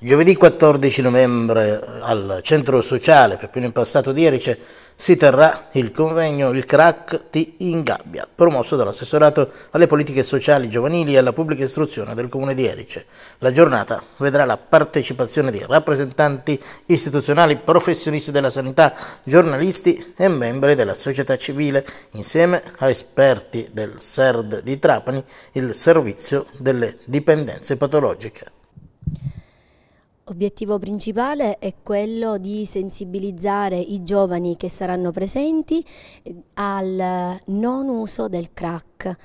Giovedì 14 novembre al Centro Sociale per più Peppino passato di Erice si terrà il convegno Il crack ti ingabbia, promosso dall'assessorato alle politiche sociali giovanili e alla pubblica istruzione del Comune di Erice. La giornata vedrà la partecipazione di rappresentanti istituzionali, professionisti della sanità, giornalisti e membri della società civile, insieme a esperti del SERD di Trapani, il servizio delle dipendenze patologiche. Obiettivo principale è quello di sensibilizzare i giovani che saranno presenti eh, al eh, non uso del crack.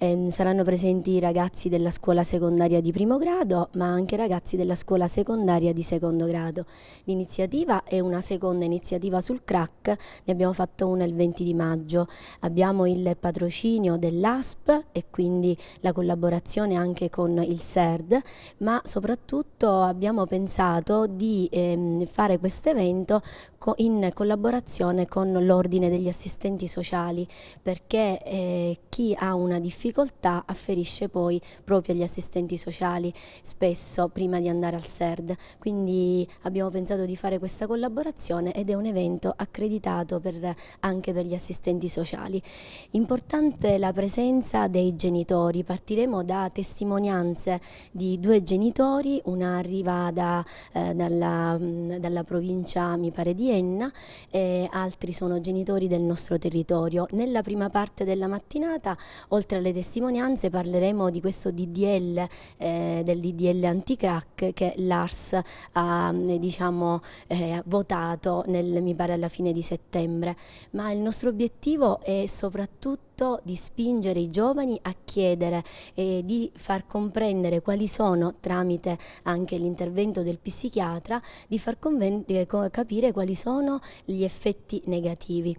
Ehm, saranno presenti i ragazzi della scuola secondaria di primo grado, ma anche ragazzi della scuola secondaria di secondo grado. L'iniziativa è una seconda iniziativa sul crack, ne abbiamo fatto una il 20 di maggio. Abbiamo il patrocinio dell'ASP e quindi la collaborazione anche con il SERD, ma soprattutto abbiamo pensato pensato di ehm, fare questo evento co in collaborazione con l'Ordine degli Assistenti Sociali perché eh, chi ha una difficoltà afferisce poi proprio agli assistenti sociali spesso prima di andare al SERD. Quindi abbiamo pensato di fare questa collaborazione ed è un evento accreditato per, anche per gli assistenti sociali. Importante la presenza dei genitori, partiremo da testimonianze di due genitori, una arriva da dalla, eh, dalla, mh, mm, dalla, provincia, mi pare, di Enna e altri sono genitori del nostro territorio. Nella prima parte della mattinata, oltre alle testimonianze, parleremo di questo DDL, eh, del DDL anticrack che l'ARS ha mm, diciamo, eh, votato, nel, mi pare, alla fine di settembre. Ma il nostro obiettivo è soprattutto soprattutto di spingere i giovani a chiedere e di far comprendere quali sono, tramite anche l'intervento del psichiatra, di far eh, capire quali sono gli effetti negativi.